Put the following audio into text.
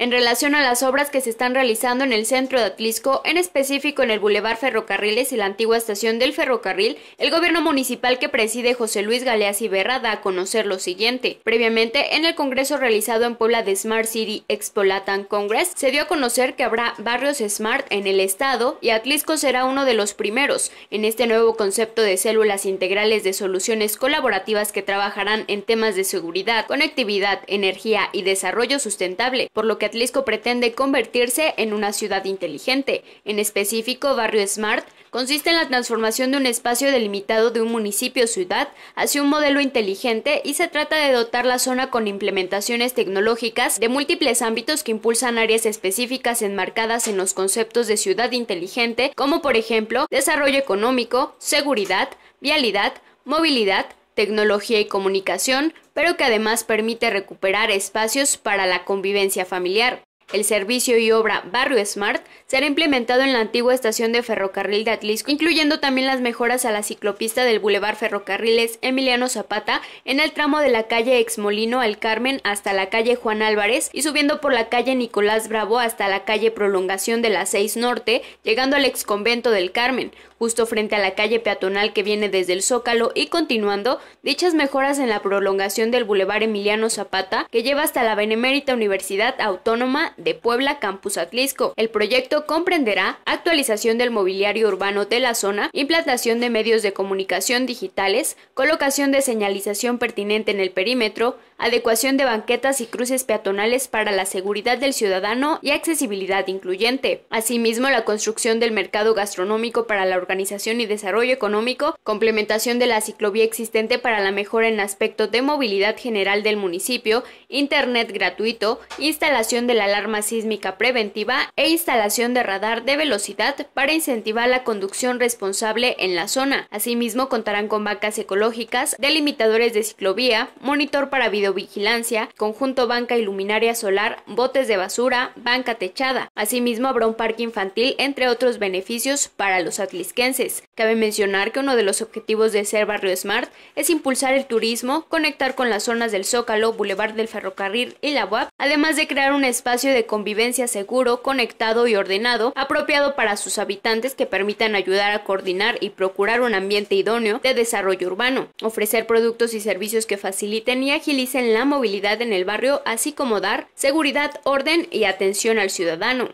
En relación a las obras que se están realizando en el centro de Atlisco, en específico en el Boulevard Ferrocarriles y la antigua estación del ferrocarril, el gobierno municipal que preside José Luis Galeas Iberra da a conocer lo siguiente. Previamente, en el congreso realizado en Puebla de Smart City Expo Congress, se dio a conocer que habrá barrios smart en el estado y Atlisco será uno de los primeros en este nuevo concepto de células integrales de soluciones colaborativas que trabajarán en temas de seguridad, conectividad, energía y desarrollo sustentable, por lo que Atlisco pretende convertirse en una ciudad inteligente. En específico, Barrio Smart consiste en la transformación de un espacio delimitado de un municipio-ciudad hacia un modelo inteligente y se trata de dotar la zona con implementaciones tecnológicas de múltiples ámbitos que impulsan áreas específicas enmarcadas en los conceptos de ciudad inteligente, como por ejemplo desarrollo económico, seguridad, vialidad, movilidad, tecnología y comunicación, pero que además permite recuperar espacios para la convivencia familiar. El servicio y obra Barrio Smart será implementado en la antigua estación de ferrocarril de Atlisco, incluyendo también las mejoras a la ciclopista del Boulevard Ferrocarriles Emiliano Zapata en el tramo de la calle Ex Molino al Carmen hasta la calle Juan Álvarez y subiendo por la calle Nicolás Bravo hasta la calle Prolongación de la 6 Norte, llegando al exconvento del Carmen, justo frente a la calle peatonal que viene desde el Zócalo y continuando, dichas mejoras en la prolongación del Boulevard Emiliano Zapata que lleva hasta la Benemérita Universidad Autónoma de Puebla Campus Atlisco. El proyecto comprenderá actualización del mobiliario urbano de la zona, implantación de medios de comunicación digitales, colocación de señalización pertinente en el perímetro, adecuación de banquetas y cruces peatonales para la seguridad del ciudadano y accesibilidad incluyente. Asimismo, la construcción del mercado gastronómico para la organización y desarrollo económico, complementación de la ciclovía existente para la mejora en aspecto de movilidad general del municipio, internet gratuito, instalación de la alarma sísmica preventiva e instalación de radar de velocidad para incentivar la conducción responsable en la zona. Asimismo, contarán con bancas ecológicas, delimitadores de ciclovía, monitor para videovigilancia, conjunto banca iluminaria luminaria solar, botes de basura, banca techada. Asimismo, habrá un parque infantil, entre otros beneficios para los atlisquenses. Cabe mencionar que uno de los objetivos de ser Barrio Smart es impulsar el turismo, conectar con las zonas del Zócalo, Boulevard del Ferrocarril y la UAP, además de crear un espacio de de convivencia seguro, conectado y ordenado, apropiado para sus habitantes que permitan ayudar a coordinar y procurar un ambiente idóneo de desarrollo urbano, ofrecer productos y servicios que faciliten y agilicen la movilidad en el barrio, así como dar seguridad, orden y atención al ciudadano.